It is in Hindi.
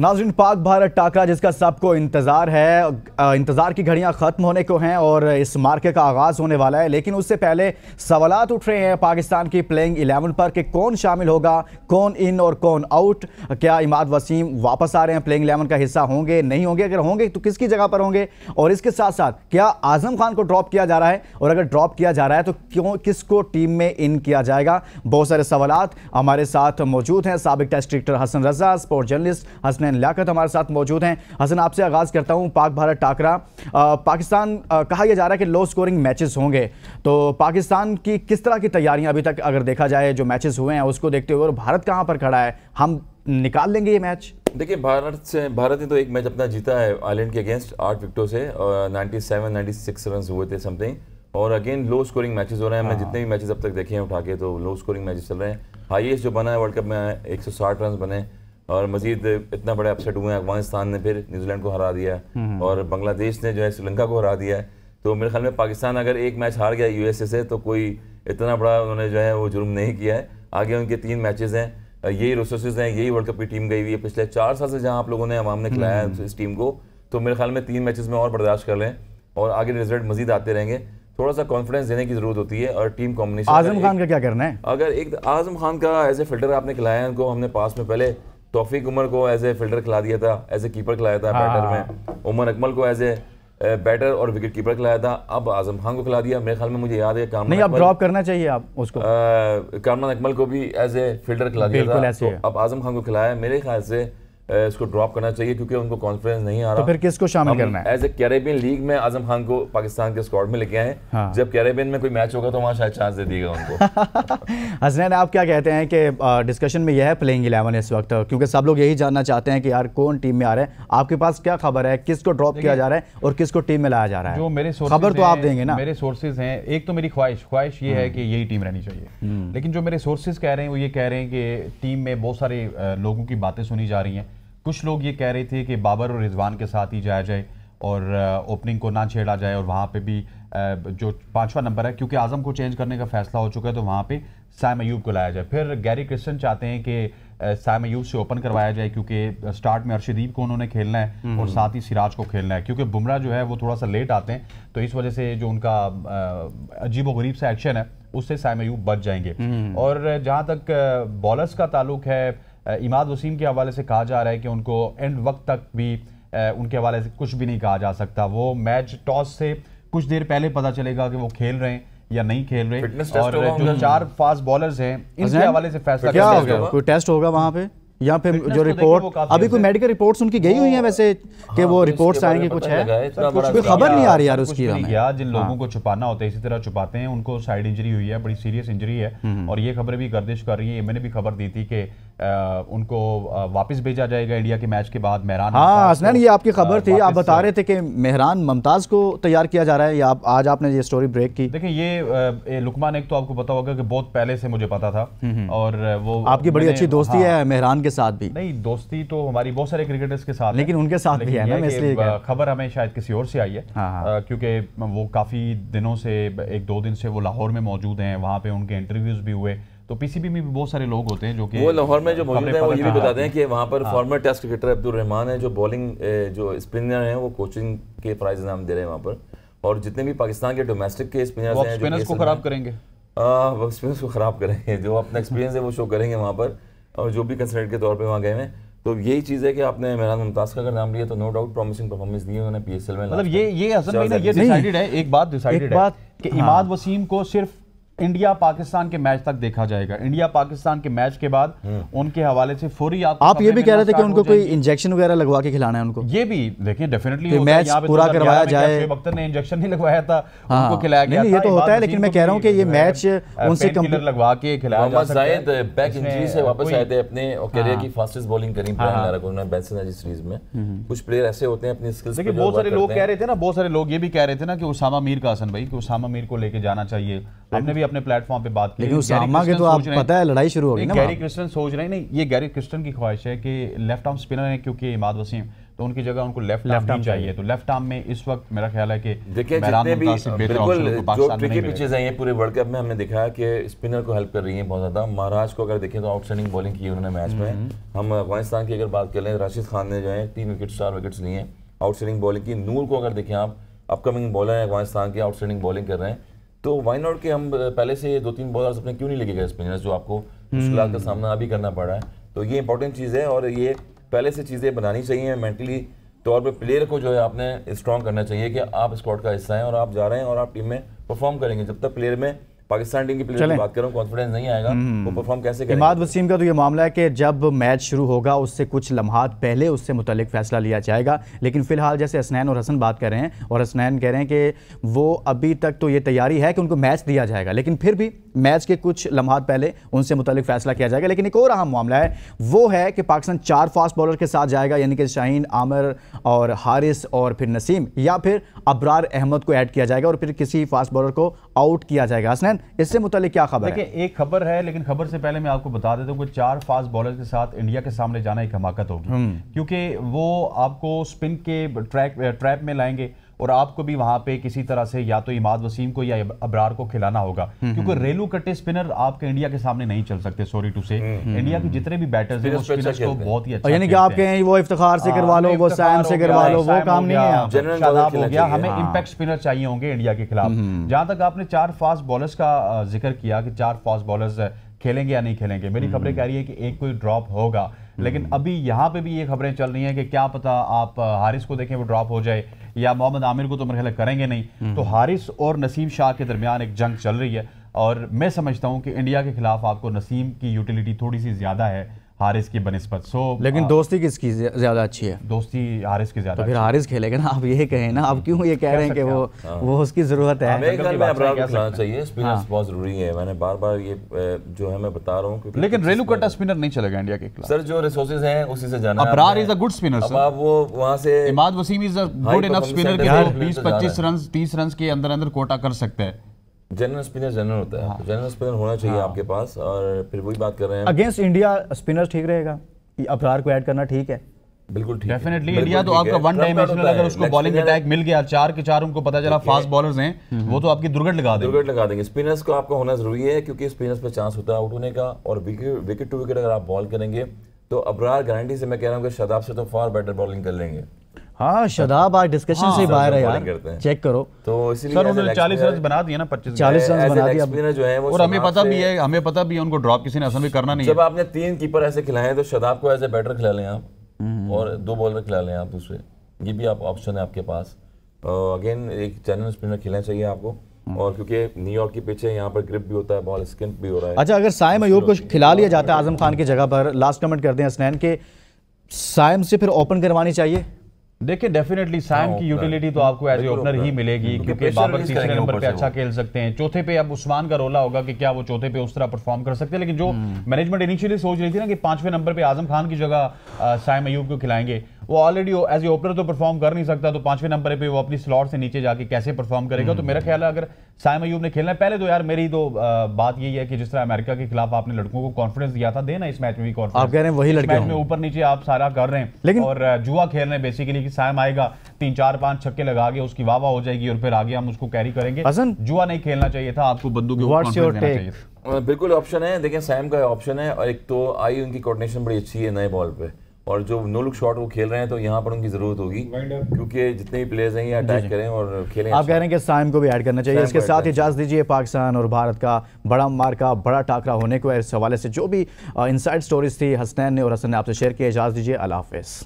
नाजरीन पाक भारत टाकरा जिसका सबको इंतज़ार है इंतज़ार की घड़ियां ख़त्म होने को हैं और इस मार्के का आगाज़ होने वाला है लेकिन उससे पहले सवालत उठ रहे हैं पाकिस्तान की प्लेइंग एलेवन पर कि कौन शामिल होगा कौन इन और कौन आउट क्या इमाद वसीम वापस आ रहे हैं प्लेइंग एलेवन का हिस्सा होंगे नहीं होंगे अगर होंगे तो किसकी जगह पर होंगे और इसके साथ साथ क्या आज़म खान को ड्रॉप किया जा रहा है और अगर ड्रॉप किया जा रहा है तो क्यों किस टीम में इन किया जाएगा बहुत सारे सवाल हमारे साथ मौजूद हैं सबक test cricketer Hasan Raza sport journalist Hasan Hasnain Liaquat हमारे साथ मौजूद हैं हसन आपसे आगाज़ करता हूँ पाक भारत टाकरा पाकिस्तान कहा यह जा रहा है कि लो स्कोरिंग मैचेस होंगे तो पाकिस्तान की किस तरह की तैयारियाँ अभी तक अगर देखा जाए जो मैचेस हुए हैं उसको देखते हुए और भारत कहाँ पर खड़ा है हम निकाल लेंगे ये मैच देखिए भारत से भारत ने तो एक मैच अपना जीता है आयलैंड के अगेंस्ट आठ विकटों से और ninety seven ninety six run हुए थे समथिंग और अगेन लो स्कोरिंग मैचेस हो रहे हैं मैं हाँ। जितने भी मैचेस अब तक देखे हैं उठा के तो लो स्कोरिंग मैचेस चल रहे हैं हाईएस्ट जो बना है वर्ल्ड कप में 160 रन बने और मजीद इतना बड़े अपसेट हुए हैं अफगानिस्तान ने फिर न्यूजीलैंड को हरा दिया हम्म। और बांग्लादेश ने जो है श्रीलंका को हरा दिया है तो मेरे ख्याल में पाकिस्तान अगर एक मैच हार गया यू से तो कोई इतना बड़ा उन्होंने जो है वो जुर्म नहीं किया है आगे उनके तीन मैचेस हैं यही रिसोर्सेज हैं यही वर्ल्ड कप की टीम गई हुई है पिछले चार साल से जहाँ आप लोगों ने अवाम ने खिलाया है हम्म। इस टीम को तो मेरे ख्याल में तीन मैचेस में और बर्दाश्त कर लें और आगे रिजल्ट मजीद आते रहेंगे थोड़ा सा कॉन्फिडेंस देने की जरूरत होती है और टीम कॉम्बिनेशन आजम खान का क्या करना है अगर एक आजम खान का एज ए फिल्टर आपने खिलाया है उनको हमने पास में पहले तोफीक उमर को एज ए फिल्डर खिला दिया था एज ए कीपर खिलाया था हाँ। बैटर में उमर अकमल को एज ए बैटर और विकेट कीपर खिलाया था अब आजम खान को खिला दिया मेरे ख्याल में मुझे याद है काम नहीं अब ड्रॉप करना चाहिए आप उसको कामरान अकमल को भी एज ए फिल्डर खिला दिया था तो अब आजम खान को खिलाया मेरे ख्याल से इसको ड्रॉप करना चाहिए क्योंकि उनको कॉन्फिडेंस नहीं आ तो रहा तो फिर किसको शामिल करना है एज ए कैरेबियन लीग में आजम खान को पाकिस्तान के स्कॉड में लेके आए हाँ। जब कैरेबियन में कोई मैच होगा तो वहाँ शायद चांस दे दिएगा उनको हसनैन आप क्या कहते हैं कि डिस्कशन में यह है प्लेइंग इलेवन इस वक्त क्योंकि सब लोग यही जानना चाहते हैं कि यार कौन टीम में आ रहा है आपके पास क्या खबर है किसको ड्रॉप किया जा रहा है और किसको टीम में लाया जा रहा है जो मेरे खबर तो आप देंगे ना मेरे सोर्सेज हैं एक तो मेरी ख्वाहिश ख्वाहिश ये है हम्म। कि यही टीम रहनी चाहिए हम्म। लेकिन जो मेरे सोर्सेज कह रहे हैं वो ये कह रहे हैं कि टीम में बहुत सारे लोगों की बातें सुनी जा रही हैं कुछ लोग ये कह रहे थे कि बाबर और रिजवान के साथ ही जाया जाए और ओपनिंग को ना छेड़ा जाए और वहाँ पे भी जो पांचवा नंबर है क्योंकि आज़म को चेंज करने का फैसला हो चुका है तो वहाँ पे साइम अयूब को लाया जाए फिर गैरी क्रिश्चन चाहते हैं कि साइम अयूब से ओपन करवाया जाए क्योंकि स्टार्ट में अर्शदीप को उन्होंने खेलना है हम्म। और साथ ही सिराज को खेलना है क्योंकि बुमराह जो है वो थोड़ा सा लेट आते हैं तो इस वजह से जो उनका अजीब गरीब सा एक्शन है उससे साइम अयूब बच जाएंगे हम्म। और जहाँ तक बॉलर्स का ताल्लुक है इमाद वसीम के हवाले से कहा जा रहा है कि उनको एंड वक्त तक भी उनके हवाले से कुछ भी नहीं कहा जा सकता वो मैच टॉस से कुछ देर पहले पता चलेगा कि वो खेल रहे हैं या नहीं खेल रहे और जो चार फास्ट बॉलर्स हैं इनके हवाले से फैसला कोई टेस्ट होगा वहाँ पे या फिर जो रिपोर्ट अभी कोई मेडिकल रिपोर्ट्स उनकी गई हुई हैं वैसे कि हाँ, वो रिपोर्ट्स आएंगे कुछ है कोई खबर नहीं आ रही यार उसकी हमें जिन लोगों हाँ। को छुपाना होता है इसी तरह छुपाते हैं उनको साइड इंजरी हुई है बड़ी सीरियस इंजरी है हम्म, हम्म। और ये खबरें भी गर्दिश कर रही है मैंने भी खबर दी थी कि उनको वापस भेजा जाएगा इंडिया के मैच के बाद मेहरान हाँ हसनैन ये आपकी खबर थी आप बता रहे थे कि मेहरान मुमताज को तैयार किया जा रहा है या आप आज आपने ये स्टोरी ब्रेक की देखिए ये लुकमान एक तो आपको पता होगा कि बहुत पहले से मुझे पता था हम्म, और वो आपकी बड़ी अच्छी दोस्ती हाँ, है मेहरान के साथ भी नहीं दोस्ती तो हमारी बहुत सारे क्रिकेटर्स के साथ लेकिन उनके साथ भी है ना इसलिए खबर हमें शायद किसी और से आई है हाँ, हाँ। क्योंकि वो काफ़ी दिनों से एक दो दिन से वो लाहौर में मौजूद है वहाँ पे उनके इंटरव्यूज़ भी हुए तो पीसीबी में भी बहुत सारे लोग होते हैं जो कि वो लाहौर में जो मौजूद हैं वो ये भी बताते हैं कि वहाँ पर former test cricketer Abdul Rahman है जो बॉलिंग जो स्पिनर हैं वो कोचिंग के प्राइज नाम दे रहे हैं वहाँ पर और जितने भी पाकिस्तान के डोमेस्टिक के स्पिनर्स हैं जो स्पिनर्स को खराब करेंगे आ, हाँ, वो स्पिनर्स को खराब करेंगे जो अपना एक्सपीरियंस है वो शो करेंगे वहाँ पर और जो भी कंसल्टेंट के तौर पर वहाँ गए हैं तो यही चीज़ है कि आपने मेहरान मुमताज का अगर नाम लिया तो नो डाउट प्रॉमिसिंग परफॉर्मेंस दी उन्होंने एल में मतलब ये ये हसन भाई ये डिसाइडेड है एक बात डिसाइडेड है कि हाँ। इमाद वसीम को सिर्फ इंडिया पाकिस्तान के मैच तक देखा जाएगा इंडिया पाकिस्तान के मैच के बाद हम्म। उनके हवाले से फोरी आप आप ये भी कह रहे थे कि उनको कोई इंजेक्शन वगैरह लगवा के खिलाना है उनको ये भी देखिए डेफिनेटली मैच पूरा करवाया जाए बख्तर ने इंजेक्शन नहीं लगवाया था हाँ। उनको खिलाया गया ये तो होता है तो लेकिन मैं कह रहा हूँ कि ये मैच उनसे लगवा के खिलाया आए हाँ। हाँ, हम्म। बहुत सारे लोग कह रहे थे ना बहुत सारे लोग ये भी कह रहे थे ना कि उसामा मीर का हसन भाई कि उसामा मीर को लेके जाना चाहिए हमने भी अपने प्लेटफॉर्म पे बात की लेकिन तो आप पता है लड़ाई शुरू हो गई ना गैरी क्रिस्टन सोच रहे नहीं ये गैरी क्रिस्टन की ख्वाहिश है कि लेफ्ट आर्म स्पिनर है क्योंकि इमाद वसीम तो उनकी जगह उनको लेफ्ट लेफ्ट आर्म चाहिए तो लेफ्ट आर्म में इस वक्त मेरा ख्याल है कि देखिए जितने भी बिल्कुल जो ट्रिकी पिचेस आई हैं पूरे वर्ल्ड कप में हमने देखा कि स्पिनर को हेल्प कर रही हैं बहुत ज़्यादा महाराज को अगर देखें तो आउटस्टैंडिंग बॉलिंग की उन्होंने मैच में हम्म। हम अफगानिस्तान की अगर बात कर लें राशिद खान ने जो है तीन विकेट चार विकेट्स लिए हैं आउटस्टैंडिंग बॉलिंग की नूर को अगर देखें आप अपकमिंग बॉलर हैं अफगानिस्तान की आउटस्टैंडिंग बॉलिंग कर रहे हैं तो वाई नॉट के हम पहले से दो तीन बॉलर अपने क्यों नहीं लेके गए स्पिनर्स जो आपको मुश्किल हम्म। का सामना अभी करना पड़ रहा है तो ये इंपॉर्टेंट चीज़ है और ये पहले से चीज़ें बनानी चाहिए मेंटली तौर पे प्लेयर को जो है आपने स्ट्रॉन्ग करना चाहिए कि आप स्क्वाड का हिस्सा हैं और आप जा रहे हैं और आप टीम में परफॉर्म करेंगे जब तक प्लेयर में पाकिस्तान टीम की प्लेयर की बात कर रहा कॉन्फिडेंस नहीं आएगा वो परफॉर्म हम्म। कैसे करेंगे इमाद वसीम का तो ये मामला है कि जब मैच शुरू होगा उससे कुछ लम्हात पहले उससे मुतलिक फैसला लिया जाएगा लेकिन फिलहाल जैसे हसनैन और हसन बात कर रहे हैं और हसनैन कह रहे हैं कि वो अभी तक तो ये तैयारी है कि उनको मैच दिया जाएगा लेकिन फिर भी मैच के कुछ लम्हात पहले उनसे मुतलिक फैसला किया जाएगा लेकिन एक और अहम मामला है वो है कि पाकिस्तान चार फास्ट बॉलर के साथ जाएगा यानी कि शाहीन आमिर और हारिस और फिर नसीम या फिर अबरार अहमद को ऐड किया जाएगा और फिर किसी फास्ट बॉलर को आउट किया जाएगा हसनैन इससे मुतल क्या खबर है एक खबर है लेकिन खबर से पहले मैं आपको बता देता हूँ कि चार फास्ट बॉलर के साथ इंडिया के सामने जाना एक हमाकत तो होगी हम्म। क्योंकि वो आपको स्पिन के ट्रैक ट्रैप में लाएंगे और आपको भी वहां पे किसी तरह से या तो इमाद वसीम को या अबरार को खिलाना होगा हम्म, क्योंकि हम्म। रेलू कट्टे स्पिनर आपके इंडिया के सामने नहीं चल सकते सॉरी टू से इंडिया के हम्म। जितने भी बैटर्स हैं वो स्पिनर्स को बहुत ही अच्छा कि आप कहें वो से हाँ, करवा लो वो सैम से करवा लो वो काम नहीं हो गया हमें इम्पैक्ट हाँ। स्पिनर चाहिए होंगे इंडिया के खिलाफ जहां तक आपने चार फास्ट बॉलर्स का जिक्र किया कि चार फास्ट बॉलर्स खेलेंगे या नहीं खेलेंगे मेरी खबरें कह रही है कि एक कोई ड्रॉप होगा लेकिन अभी यहाँ पे भी ये खबरें चल रही हैं कि क्या पता आप हारिस को देखें वो ड्रॉप हो जाए या मोहम्मद आमिर को तो मेरे ख्याल करेंगे नहीं तो हम्म। हारिस और नसीम शाह के दरमियान एक जंग चल रही है और मैं समझता हूँ कि इंडिया के खिलाफ आपको नसीम की यूटिलिटी थोड़ी सी ज़्यादा है हारिस की बनस्बत सो लेकिन आ, दोस्ती किसकी ज़्यादा अच्छी है दोस्ती हारिस की ज़्यादा तो फिर हारिस खेलेगा ना आप ये कहें ना आप हम्म। क्यों ये कह रहे हैं कि वो हाँ। वो उसकी ज़रूरत है हाँ। बहुत ज़रूरी है मैंने बार बार ये जो है मैं बता रहा हूँ लेकिन रेलू स्पिनर नहीं चलेगा इंडिया के सर जो रिसोर्सेज है उसी से जाना इज़ अ गुड स्पिनर वो वहाँ से Imad Wasim is a good enough spinner बीस पच्चीस रन तीस रन के अंदर अंदर कोटा कर सकते हैं जनरल स्पिनर जनरल होता है हाँ। जनरल स्पिनर होना चाहिए हाँ। आपके पास और फिर वही बात कर रहे हैं अगेंस्ट इंडिया स्पिनर ठीक रहेगा अपरार को ऐड करना ठीक है बिल्कुल ठीक डेफिनेटली इंडिया तो आपका वन डायमेंशनल अगर उसको बॉलिंग अटैक मिल गया चार के चार उनको पता चला फास्ट बॉलर्स हैं हम्म। वो तो आपकी दुर्गट लगा देंगे दुर्गट लगा देंगे स्पिनर्स को आपका होना जरूरी है क्योंकि स्पिनर्स पे चांस होता है आउट होने का और विकेट टू विकेट अगर आप बॉल करेंगे तो अबरार गारंटी से मैं कह रहा हूँ कि शदाब से तो फार बेटर बॉलिंग कर लेंगे हाँ, हाँ शदाब आज डिस्कशन हाँ, से बाहर है यार चेक करो तो सर उन्होंने चालीस रन बना दिए ना पच्चीस चालीस रन बना दिए जो है और हमें पता भी है हमें पता भी है उनको ड्रॉप किसी ने असल में करना नहीं जब आपने तीन कीपर ऐसे खिलाए तो शदाब को ऐसे बैटर खिला लें आप हम्म। और दो बॉल में खिला लें आप दूसरे ये भी आप ऑप्शन है आपके पास अगेन एक चैनल स्पिनर खिलाना चाहिए आपको हम्म। और क्योंकि न्यूयॉर्क के पीछे यहाँ पर ग्रिप भी होता है बॉल स्किन भी हो रहा है अच्छा अगर साय अयूब को खिला लिया जाता है आजम खान की जगह पर लास्ट कमेंट करते हैं स्नैन के सायम से फिर ओपन करवानी चाहिए देखिए डेफिनेटली सैम हाँ, की यूटिलिटी तो आपको एज ए ओपनर ही मिलेगी क्योंकि बाबर तीसरे नंबर पे अच्छा खेल सकते हैं चौथे पे अब उस्मान का रोला होगा कि क्या वो चौथे पे उस तरह परफॉर्म कर सकते हैं लेकिन जो मैनेजमेंट हम्म। इनिशियली सोच रही थी ना कि पांचवें नंबर पे आजम खान की जगह सैम अयूब को खिलाएंगे वो ऑलरेडी एज ए ओपनर तो परफॉर्म कर नहीं सकता तो पांचवें नंबर पे वो अपनी स्लॉट से नीचे जाके कैसे परफॉर्म करेगा तो मेरा हम्म। ख्याल है अगर साय मयूब ने खेलना है पहले तो यार मेरी तो बात यही है कि जिस तरह अमेरिका के खिलाफ आपने लड़कों को कॉन्फिडेंस दिया था देना इस मैच में भी कॉन्फिडेंस आप कह रहे हैं वही लड़के मैच में ऊपर नीचे आप सारा कर रहे हैं लेकिन और जुआ खेल रहे हैं बेसिकली कि आएगा तीन चार पांच छक्के लगा के उसकी वाह हो जाएगी और फिर आगे हम उसको कैरी करेंगे जुआ नहीं खेलना चाहिए था आपको बंदूक बिल्कुल ऑप्शन है देखें सैम का ऑप्शन है और एक तो आई उनकी कोऑर्डिनेशन बड़ी अच्छी है नए बॉल पे और जो नो लुक शॉट वो खेल रहे हैं तो यहाँ पर उनकी जरूरत होगी क्योंकि जितने भी प्लेयर्स हैं ये अटैक करें और खेलें आप कह अच्छा। रहे हैं कि साइम को भी ऐड करना चाहिए इसके साथ इजाज़ दीजिए पाकिस्तान और भारत का बड़ा मार का बड़ा टाकरा होने को इस हवाले से जो भी इनसाइड स्टोरीज थी हसनैन ने और हसन ने आपसे शेयर किया इजाज़ दीजिए अला हाफिज़